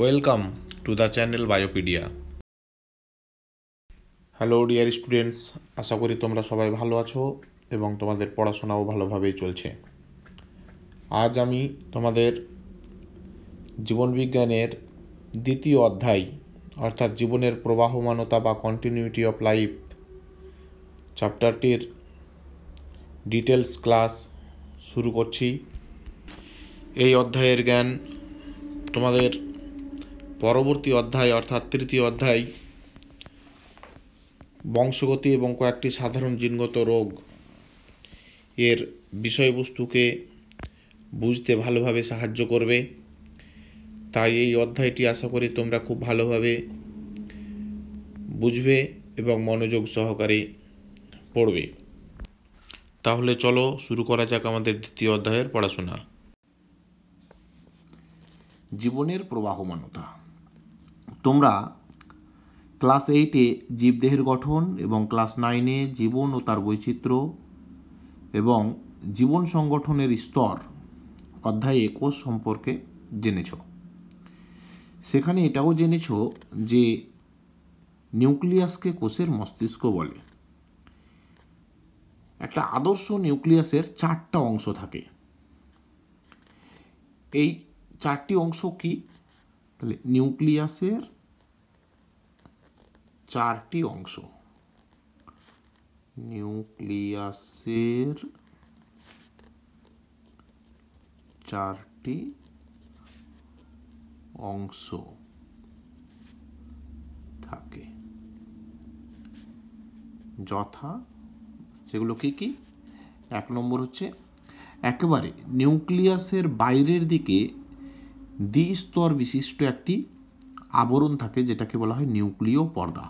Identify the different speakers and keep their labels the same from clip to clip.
Speaker 1: Welcome to the channel Biopedia hello dear students আশা করি তোমরা সবাই ভালো আছো এবং তোমাদের পড়াশোনাও ভালোভাবেই চলছে আজ আমি তোমাদের জীবনবিজ্ঞানের দ্বিতীয় অধ্যায় অর্থাৎ জীবনের প্রবাহমানতা বা কন্টিনিউটি অফ লাইফ চ্যাপ্টারটির ডিটেলস ক্লাস শুরু করছি এই অধ্যায়ের জ্ঞান তোমাদের পরবর্তী অধ্যায় অর্থাৎ তৃতীয় অধ্যায় বংশগতি এবং কয়েকটি সাধারণ জিনগত রোগ এর বিষয়বস্তুকে বুঝতে ভালোভাবে সাহায্য করবে তাই এই অধ্যায়টি আশা করি তোমরা খুব ভালোভাবে বুঝবে এবং মনোযোগ সহকারে পড়বে তাহলে চলো শুরু করা যাক আমাদের দ্বিতীয় অধ্যায়ের পড়াশোনা জীবনের প্রবাহমানতা তোমরা ক্লাস এইটে জীবদেহের গঠন এবং ক্লাস নাইনে জীবন ও তার বৈচিত্র্য এবং জীবন সংগঠনের স্তর অধ্যায়ে কোষ সম্পর্কে জেনেছ সেখানে এটাও জেনেছ যে নিউক্লিয়াসকে কোষের মস্তিষ্ক বলে একটা আদর্শ নিউক্লিয়াসের চারটা অংশ থাকে এই চারটি অংশ কি তাহলে নিউক্লিয়াসের চারটি অংশ নিউক্লিয়াসের চারটি অংশ থাকে যথা সেগুলো কি কি এক নম্বর হচ্ছে একেবারে নিউক্লিয়াসের বাইরের দিকে দ্বিস্তর বিশিষ্ট একটি আবরণ থাকে যেটাকে বলা হয় নিউক্লিয় পর্দা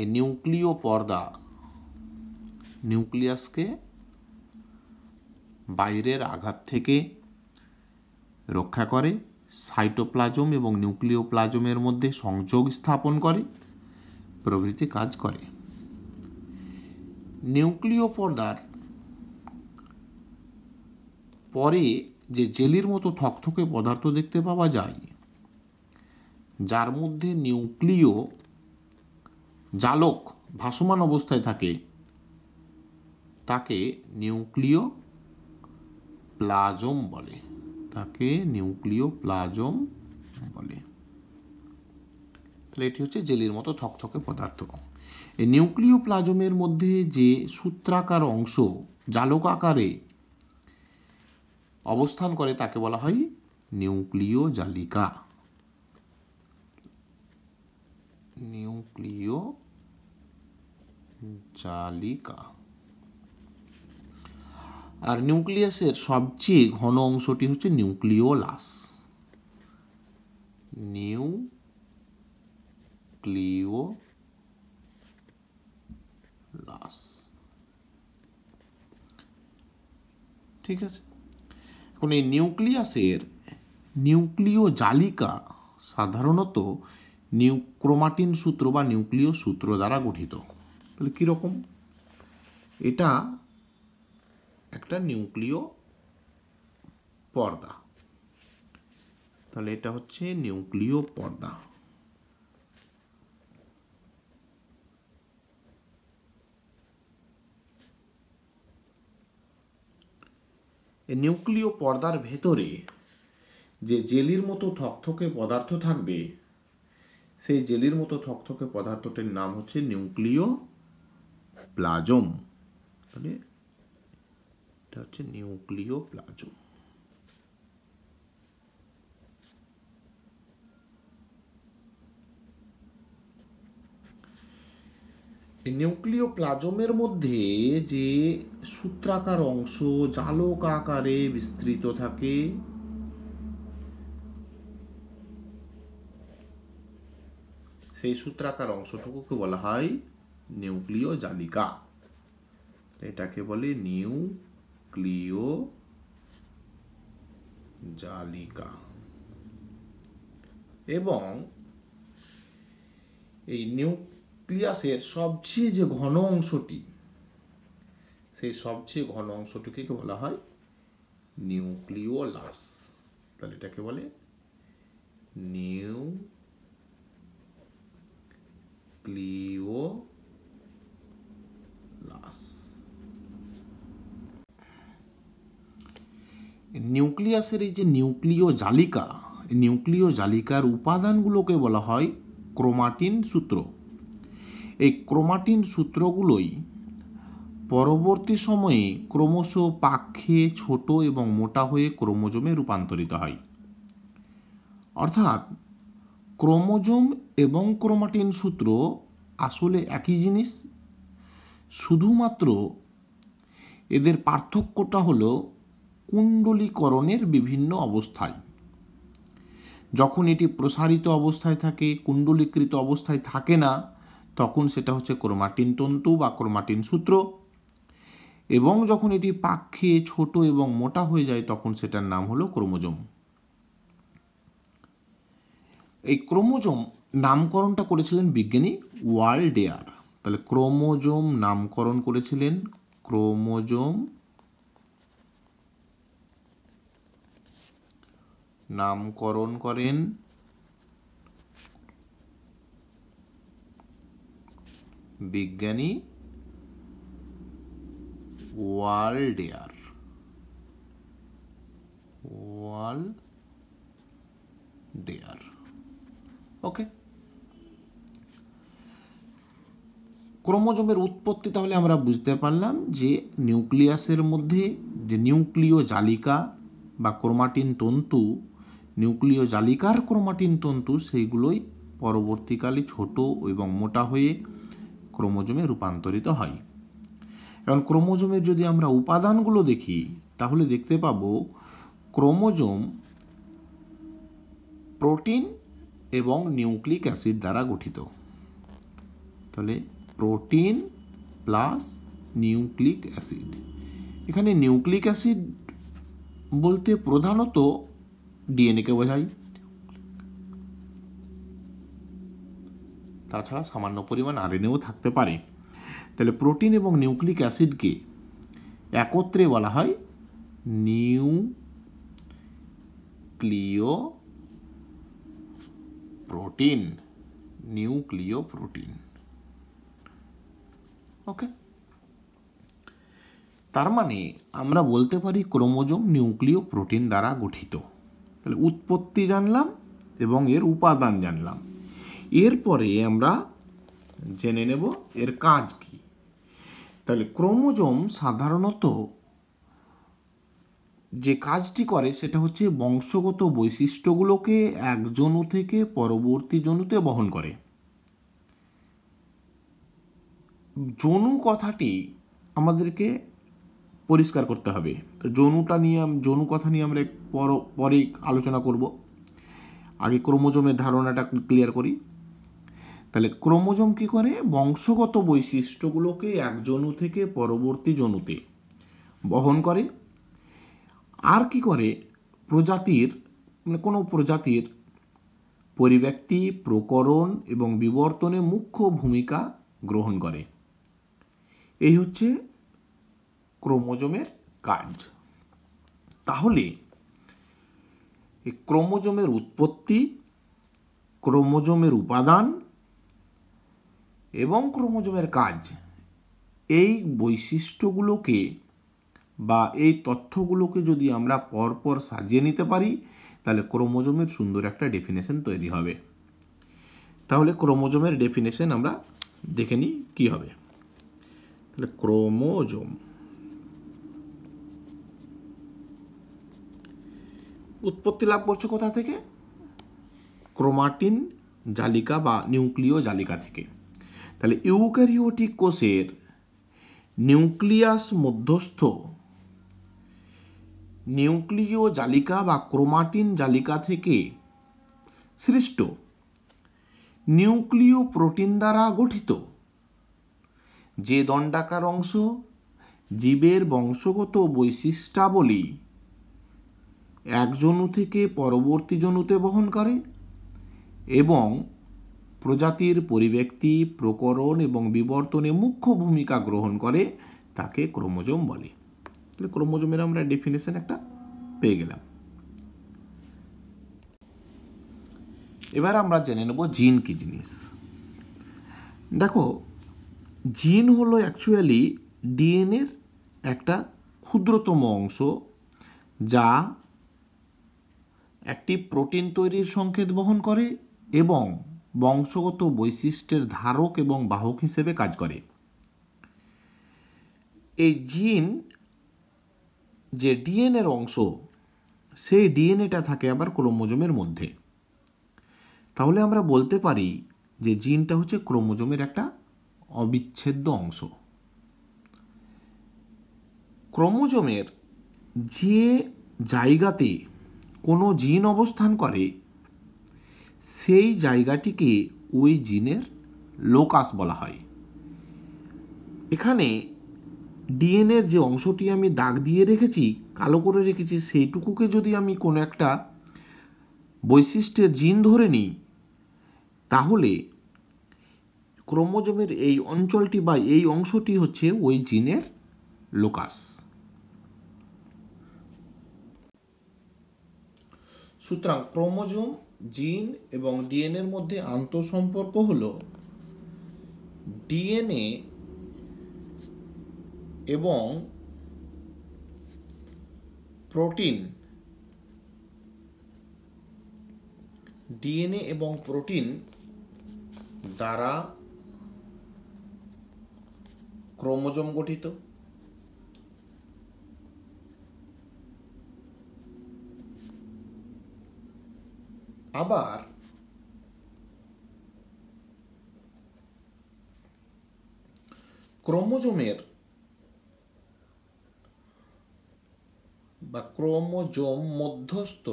Speaker 1: এই নিউক্লিয় পর্দা নিউক্লিয়াসকে বাইরের আঘাত থেকে রক্ষা করে সাইটোপ্লাজম এবং নিউক্লিওপ্লাজমের মধ্যে সংযোগ স্থাপন করে প্রভৃতি কাজ করে নিউক্লিয় পর্দার পরে যে জেলির মতো থকথকে পদার্থ দেখতে পাওয়া যায় যার মধ্যে নিউক্লিয় জালক ভাসমান অবস্থায় থাকে তাকে নিউক্লিয় প্লাজম বলে তাকে নিউক্লিয় প্লাজম বলে তাহলে এটি হচ্ছে জেলির মতো থকথকে পদার্থ এই নিউক্লিয় প্লাজমের মধ্যে যে সূত্রাকার অংশ জালক আকারে অবস্থান করে তাকে বলা হয় নিউক্লিয় জালিকা নিউক্লিয় জালিকা আর নিউক্লিয়াসের সবচেয়ে ঘন অংশটি হচ্ছে নিউক্লিওলাস নিউ ক্লিওলাস ঠিক আছে এখন এই নিউক্লিয়াসের নিউক্লিও জালিকা সাধারণত নিউক্রোমাটিন সূত্র বা নিউক্লিয় সূত্র দ্বারা গঠিত তাহলে কীরকম এটা একটা নিউক্লিও পর্দা তাহলে এটা হচ্ছে নিউক্লিও পর্দা নিউক্লিও পর্দার ভেতরে যে জেলির মতো থকথকে পদার্থ থাকবে সেই জেলির মতো থকথকে পদার্থটির নাম হচ্ছে নিউক্লিও প্লাজম তাহলে মানে এটা হচ্ছে নিউক্লিয় প্লাজম নিউক্লিয় প্লাজমের মধ্যে যে সূত্রাকার অংশ জালক আকারে বিস্তৃত থাকে সেই সূত্রাকার অংশটুকুকে বলা হয় নিউক্লিও জালিকা এটাকে বলে ক্লিও জালিকা এবং এই নিউক্লিয়াসের সবচেয়ে যে ঘন অংশটি সেই সবচেয়ে ঘন অংশটিকে বলা হয় নিউক্লিওলাস তাহলে এটাকে বলে নিউ ক্লিও loss. নিউক্লিয়াসের এই যে নিউক্লিয় জালিকা নিউক্লিয় জালিকার উপাদানগুলোকে বলা হয় ক্রোমাটিন সূত্র এই ক্রোমাটিন সূত্রগুলোই পরবর্তী সময়ে ক্রমশ পাক খেয়ে ছোট এবং মোটা হয়ে ক্রোমোজোমে রূপান্তরিত হয় অর্থাৎ ক্রোমোজোম এবং ক্রোমাটিন সূত্র আসলে একই জিনিস শুধুমাত্র এদের পার্থক্যটা হলো কুণ্ডলীকরণের বিভিন্ন অবস্থায় যখন এটি প্রসারিত অবস্থায় থাকে কুণ্ডলীকৃত অবস্থায় থাকে না তখন সেটা হচ্ছে ক্রোমাটিন তন্তু বা ক্রোমাটিন সূত্র এবং যখন এটি পাক খেয়ে ছোট এবং মোটা হয়ে যায় তখন সেটার নাম হলো ক্রোমোজোম এই ক্রোমোজোম নামকরণটা করেছিলেন বিজ্ঞানী ওয়ার্ল্ড এয়ার তাহলে ক্রোমোজোম নামকরণ করেছিলেন ক্রোমোজোম নামকরণ করেন বিজ্ঞানী ওয়ালডেয়ার ওয়ার্ল্ড ডেয়ার ওকে ক্রোমোজোমের উৎপত্তি তাহলে আমরা বুঝতে পারলাম যে নিউক্লিয়াসের মধ্যে যে নিউক্লিয় জালিকা বা ক্রোমাটিন তন্তু নিউক্লিয় জালিকার ক্রোমাটিন তন্তু সেইগুলোই পরবর্তীকালে ছোট এবং মোটা হয়ে ক্রোমোজোমে রূপান্তরিত হয় এখন ক্রোমোজোমের যদি আমরা উপাদানগুলো দেখি তাহলে দেখতে পাবো ক্রোমোজোম প্রোটিন এবং নিউক্লিক অ্যাসিড দ্বারা গঠিত তাহলে প্রোটিন প্লাস নিউক্লিক অ্যাসিড এখানে নিউক্লিক অ্যাসিড বলতে প্রধানত ডিএনএকে বোঝায় তাছাড়া সামান্য পরিমাণ আরএনএও থাকতে পারে তাহলে প্রোটিন এবং নিউক্লিক অ্যাসিডকে একত্রে বলা হয় nucleoprotein nucleoprotein okay তার মানে আমরা বলতে পারি ক্রোমোজোম নিউক্লিয় প্রোটিন দ্বারা গঠিত তাহলে উৎপত্তি জানলাম এবং এর উপাদান জানলাম এরপরে আমরা জেনে নেব এর কাজ কি তাহলে ক্রোমোজোম সাধারণত যে কাজটি করে সেটা হচ্ছে বংশগত বৈশিষ্ট্যগুলোকে এক জনু থেকে পরবর্তী জনুতে বহন করে জনু কথাটি আমাদেরকে পরিষ্কার করতে হবে তো যৌনুটা নিয়ে জনু কথা নিয়ে আমরা পর পরে আলোচনা করব আগে ক্রোমোজোমের ধারণাটা ক্লিয়ার করি তাহলে ক্রোমোজোম কি করে বংশগত বৈশিষ্ট্যগুলোকে এক জনু থেকে পরবর্তী জনুতে বহন করে আর কি করে প্রজাতির মানে কোনো প্রজাতির পরিব্যক্তি প্রকরণ এবং বিবর্তনে মুখ্য ভূমিকা গ্রহণ করে এই হচ্ছে ক্রোমোজোমের কাজ তাহলে এই ক্রোমোজোমের উৎপত্তি ক্রোমোজোমের উপাদান এবং ক্রোমোজোমের কাজ এই বৈশিষ্ট্যগুলোকে বা এই তথ্যগুলোকে যদি আমরা পরপর সাজিয়ে নিতে পারি তাহলে ক্রোমোজোমের সুন্দর একটা ডেফিনেশন তৈরি হবে তাহলে ক্রোমোজোমের ডেফিনেশন আমরা দেখে নিই কী হবে তাহলে ক্রোমোজম উৎপত্তি লাভ করছে কোথা থেকে ক্রোমাটিন জালিকা বা নিউক্লিয় জালিকা থেকে তাহলে ইউক্যারিওটিক কোষের নিউক্লিয়াস মধ্যস্থ নিউক্লিয় জালিকা বা ক্রোমাটিন জালিকা থেকে সৃষ্ট নিউক্লিয় প্রোটিন দ্বারা গঠিত যে দণ্ডাকার অংশ জীবের বংশগত বৈশিষ্ট্যাবলী এক জনু থেকে পরবর্তী জনুতে বহন করে এবং প্রজাতির পরিব্যক্তি প্রকরণ এবং বিবর্তনে মুখ্য ভূমিকা গ্রহণ করে তাকে ক্রোমোজোম বলে তাহলে ক্রোমোজোমের আমরা ডেফিনেশন একটা পেয়ে গেলাম এবার আমরা জেনে নেব জিন কি জিনিস দেখো জিন হলো অ্যাকচুয়ালি ডিএনএর একটা ক্ষুদ্রতম অংশ যা একটি প্রোটিন তৈরির সংকেত বহন করে এবং বংশগত বৈশিষ্ট্যের ধারক এবং বাহক হিসেবে কাজ করে এই জিন যে ডিএনএর অংশ সেই ডিএনএটা থাকে আবার ক্রোমোজোমের মধ্যে তাহলে আমরা বলতে পারি যে জিনটা হচ্ছে ক্রোমোজোমের একটা অবিচ্ছেদ্য অংশ ক্রোমোজোমের যে জায়গাতে কোনো জিন অবস্থান করে সেই জায়গাটিকে ওই জিনের লোকাস বলা হয় এখানে ডিএনএর যে অংশটি আমি দাগ দিয়ে রেখেছি কালো করে রেখেছি সেইটুকুকে যদি আমি কোনো একটা বৈশিষ্ট্যের জিন ধরে নিই তাহলে ক্রোমোজোমের এই অঞ্চলটি বা এই অংশটি হচ্ছে ওই জিনের লোকাস সুতরাং ক্রোমোজোম জিন এবং ডিএনএর মধ্যে আন্তঃসম্পর্ক হল ডিএনএ এবং প্রোটিন ডিএনএ এবং প্রোটিন দ্বারা ক্রোমোজোম গঠিত আবার ক্রোমোজোমের বা ক্রোমোজোম মধ্যস্থ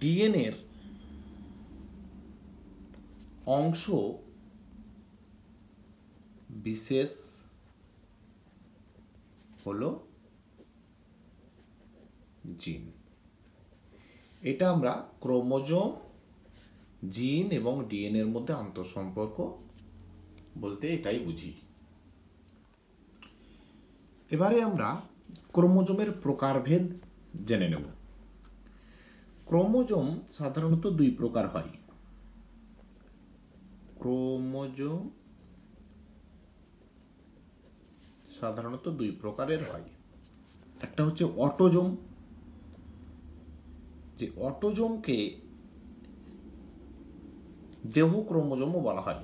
Speaker 1: ডিএনএর অংশ বিশেষ হলো জিন এটা আমরা ক্রোমোজোম জিন এবং ডিএনএর মধ্যে আন্তঃসম্পর্ক বলতে এটাই বুঝি এবারে আমরা ক্রোমোজোমের প্রকারভেদ জেনে নেব ক্রোমোজোম সাধারণত দুই প্রকার হয় ক্রোমোজোম সাধারণত দুই প্রকারের হয় একটা হচ্ছে অটোজোম যে অটোজোমকে দেহ ক্রোমোজোমও বলা হয়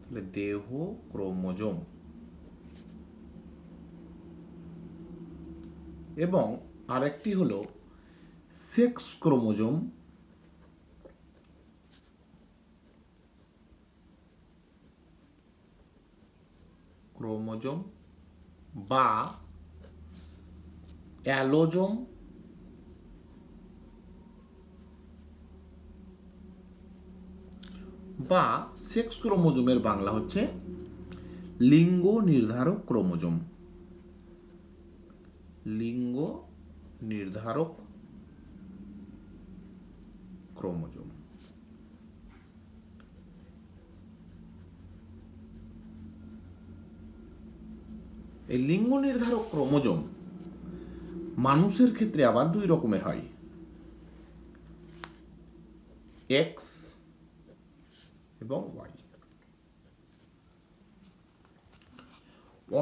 Speaker 1: তাহলে দেহ ক্রোমোজোম এবং আরেকটি হলো সেক্স ক্রোমোজোম ক্রোমোজোম বা অ্যালোজোম বা সেক্স ক্রোমোজোমের বাংলা হচ্ছে লিঙ্গ নির্ধারক ক্রোমোজোম লিঙ্গ নির্ধারক ক্রোমোজোম এই লিঙ্গ নির্ধারক ক্রোমোজোম মানুষের ক্ষেত্রে আবার দুই রকমের হয় এক্স এবং ওয়াই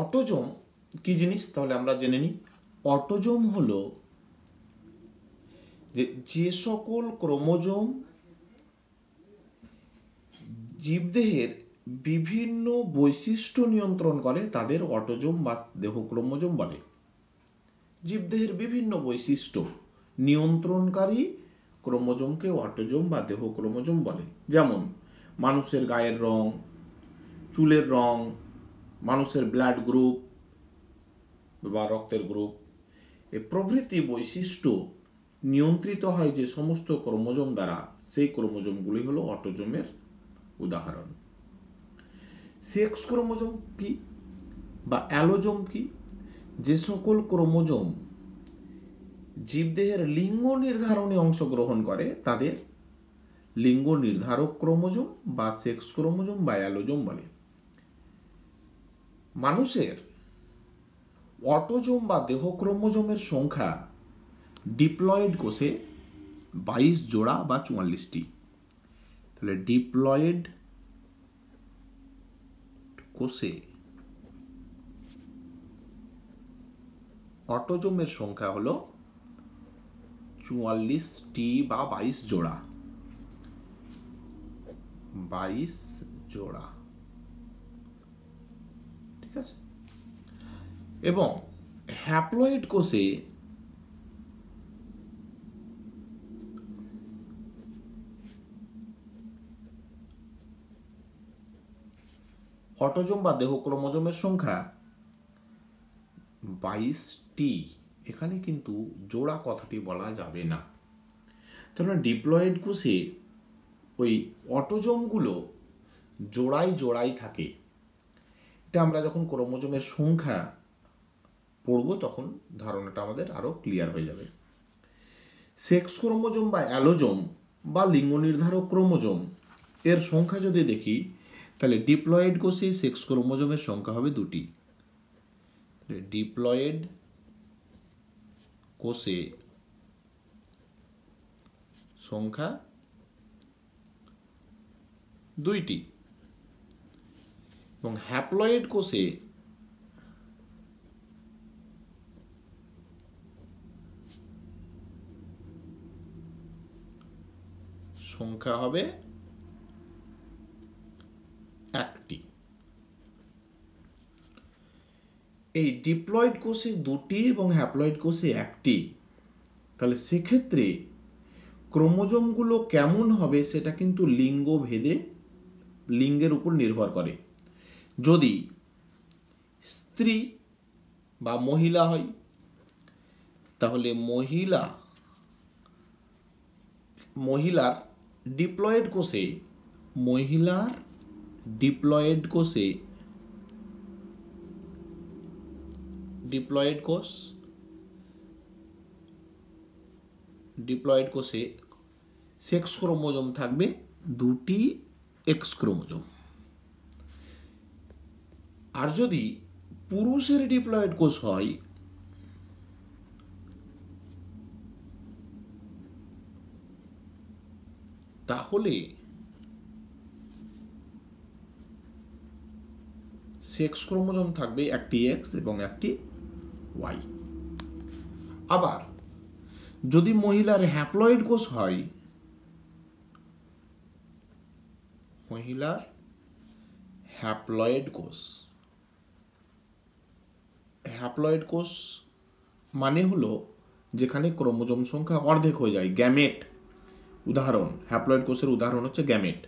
Speaker 1: অটোজোম কি জিনিস তাহলে আমরা জেনে নিই অটোজোম হল যে যে সকল ক্রোমোজোম জীবদেহের বিভিন্ন বৈশিষ্ট্য নিয়ন্ত্রণ করে তাদের অটোজোম বা দেহক্রমজম বলে জীবদেহের বিভিন্ন বৈশিষ্ট্য নিয়ন্ত্রণকারী ক্রোমোজোমকে অটোজোম বা দেহক্রোমোজোম বলে যেমন মানুষের গায়ের রং চুলের রং মানুষের ব্লাড গ্রুপ বা রক্তের গ্রুপ এ প্রভৃতি বৈশিষ্ট্য নিয়ন্ত্রিত হয় যে সমস্ত ক্রোমোজোম দ্বারা সেই ক্রোমোজোমগুলি হলো অটোজোমের উদাহরণ সেক্স ক্রোমোজোম কি বা অ্যালোজোম কি যে সকল ক্রোমোজোম জীবদেহের লিঙ্গ নির্ধারণে অংশগ্রহণ করে তাদের লিঙ্গ নির্ধারক ক্রোমোজোম বা সেক্স ক্রোমোজোম বা অ্যালোজোম বলে মানুষের অটোজোম বা দেহ ক্রোমোজোমের সংখ্যা ডিপ্লয়েড কোষে বাইশ জোড়া বা চুয়াল্লিশটি তাহলে ডিপ্লয়েড কোষে অটোজোমের সংখ্যা হলো চুয়াল্লিশটি বা বাইশ জোড়া বাইশ জোড়া ঠিক আছে এবং হ্যাপ্লয়েড কোষে অটোজম বা দেহ ক্রোমোজমের সংখ্যা বাইশটি এখানে কিন্তু জোড়া কথাটি বলা যাবে না কেননা ডিপ্লয়েড কোষে ওই অটোজোমগুলো জোড়াই জোড়াই থাকে এটা আমরা যখন ক্রোমোজোমের সংখ্যা পড়ব তখন ধারণাটা আমাদের আরও ক্লিয়ার হয়ে যাবে সেক্স ক্রোমোজম বা অ্যালোজম বা লিঙ্গ নির্ধারক ক্রোমোজোম এর সংখ্যা যদি দেখি তাহলে ডিপ্লয়েড কোষে সেক্স ক্রোমোজোমের সংখ্যা হবে দুটি ডিপ্লয়েড কোষে সংখ্যা দুইটি এবং হ্যাপ্লয়েড কোষে সংখ্যা হবে এই ডিপ্লয়েড কোষে দুটি এবং হ্যাপ্লয়েড কোষে একটি তাহলে সেক্ষেত্রে ক্রোমোজোমগুলো কেমন হবে সেটা কিন্তু লিঙ্গ ভেদে লিঙ্গের উপর নির্ভর করে যদি স্ত্রী বা মহিলা হয় তাহলে মহিলা মহিলার ডিপ্লয়েড কোষে মহিলার ডিপ্লয়েড কোষে ডিপ্লয়েড কোষ ডিপ্লয়েড কোষে সেক্স ক্রোমোজোম থাকবে দুটি এক্স ক্রোমোজোম আর যদি পুরুষের ডিপ্লয়েড কোষ হয় তাহলে সেক্স ক্রোমোজোম থাকবে একটি এক্স এবং একটি ওয়াই আবার যদি মহিলার হ্যাপ্লয়েড কোষ হয় মহিলার হ্যাপ্লয়েড কোষ হ্যাপ্লয়েড কোষ মানে হলো যেখানে ক্রোমোজোম সংখ্যা অর্ধেক হয়ে যায় গ্যামেট উদাহরণ হ্যাপ্লয়েড কোষের উদাহরণ হচ্ছে গ্যামেট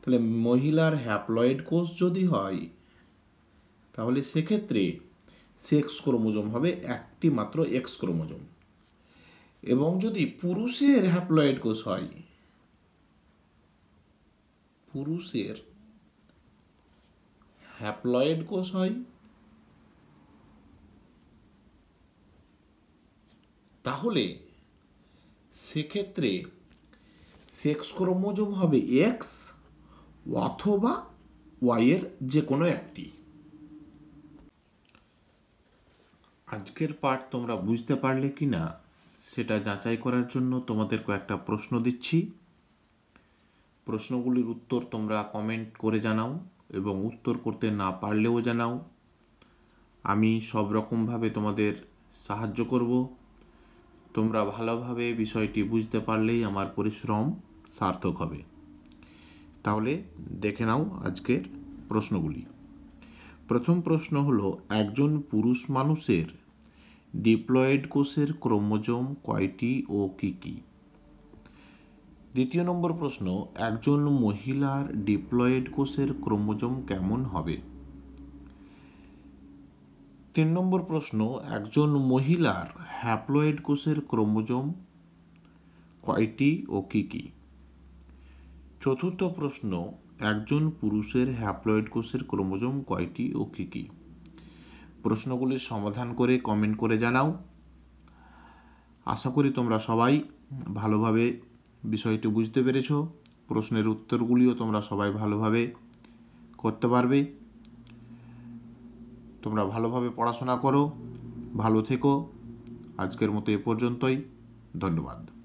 Speaker 1: তাহলে মহিলার হ্যাপ্লয়েড কোষ যদি হয় তাহলে সেক্ষেত্রে সেক্স ক্রোমোজোম হবে একটি মাত্র এক্স ক্রোমোজোম এবং যদি পুরুষের হ্যাপ্লয়েড কোষ হয় পুরুষের হ্যাপ্লয়েড কোষ হয় তাহলে সেক্ষেত্রে সেক্স ক্রোমোজোম হবে এক্স অথবা ওয়াইয়ের যে কোনো একটি আজকের পাঠ তোমরা বুঝতে পারলে কি না সেটা যাচাই করার জন্য তোমাদের কয়েকটা প্রশ্ন দিচ্ছি প্রশ্নগুলির উত্তর তোমরা কমেন্ট করে জানাও এবং উত্তর করতে না পারলেও জানাও আমি সব রকমভাবে তোমাদের সাহায্য করব তোমরা ভালোভাবে বিষয়টি বুঝতে পারলেই আমার পরিশ্রম সার্থক হবে তাহলে দেখে নাও আজকের প্রশ্নগুলি প্রথম প্রশ্ন হলো একজন পুরুষ মানুষের ডিপ্লয়েড কোষের ক্রোমোজোম কয়টি ও কি কি দ্বিতীয় নম্বর প্রশ্ন একজন মহিলার ডিপ্লয়েড কোষের ক্রোমোজোম কেমন হবে তিন নম্বর প্রশ্ন একজন মহিলার হ্যাপ্লয়েড কোষের ক্রোমোজোম কয়টি ও কি কি চতুর্থ প্রশ্ন একজন পুরুষের হ্যাপ্লয়েড কোষের ক্রোমোজোম কয়টি ও কি কী প্রশ্নগুলির সমাধান করে কমেন্ট করে জানাও আশা করি তোমরা সবাই ভালোভাবে বিষয়টি বুঝতে পেরেছ প্রশ্নের উত্তরগুলিও তোমরা সবাই ভালোভাবে করতে পারবে তোমরা ভালোভাবে পড়াশোনা করো ভালো থেকো আজকের মতো এ পর্যন্তই ধন্যবাদ